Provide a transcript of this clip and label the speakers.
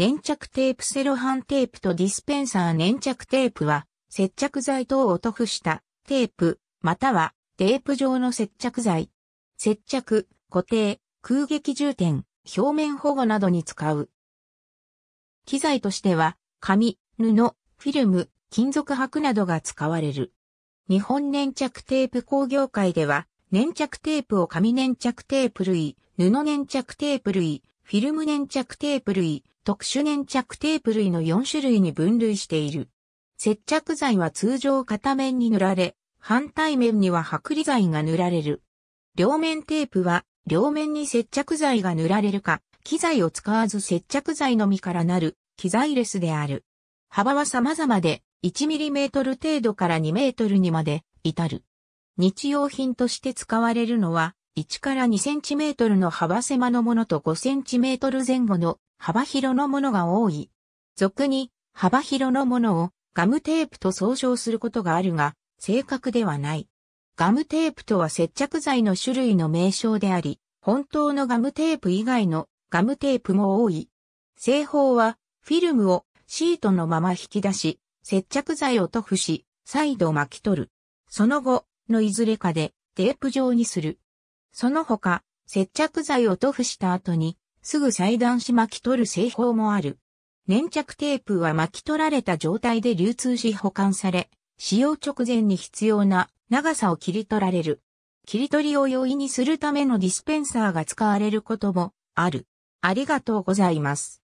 Speaker 1: 粘着テープセロハンテープとディスペンサー粘着テープは、接着剤等を塗布したテープ、またはテープ状の接着剤。接着、固定、空撃充填、表面保護などに使う。機材としては、紙、布、フィルム、金属箔などが使われる。日本粘着テープ工業会では、粘着テープを紙粘着テープ類、布粘着テープ類、フィルム粘着テープ類、特殊粘着テープ類の4種類に分類している。接着剤は通常片面に塗られ、反対面には剥離剤が塗られる。両面テープは、両面に接着剤が塗られるか、機材を使わず接着剤のみからなる、機材レスである。幅は様々で、1mm 程度から 2m にまで、至る。日用品として使われるのは、1から2センチメートルの幅狭のものと5センチメートル前後の幅広のものが多い。俗に幅広のものをガムテープと総称することがあるが、正確ではない。ガムテープとは接着剤の種類の名称であり、本当のガムテープ以外のガムテープも多い。製法はフィルムをシートのまま引き出し、接着剤を塗布し、再度巻き取る。その後のいずれかでテープ状にする。その他、接着剤を塗布した後に、すぐ裁断し巻き取る製法もある。粘着テープは巻き取られた状態で流通し保管され、使用直前に必要な長さを切り取られる。切り取りを容易にするためのディスペンサーが使われることもある。ありがとうございます。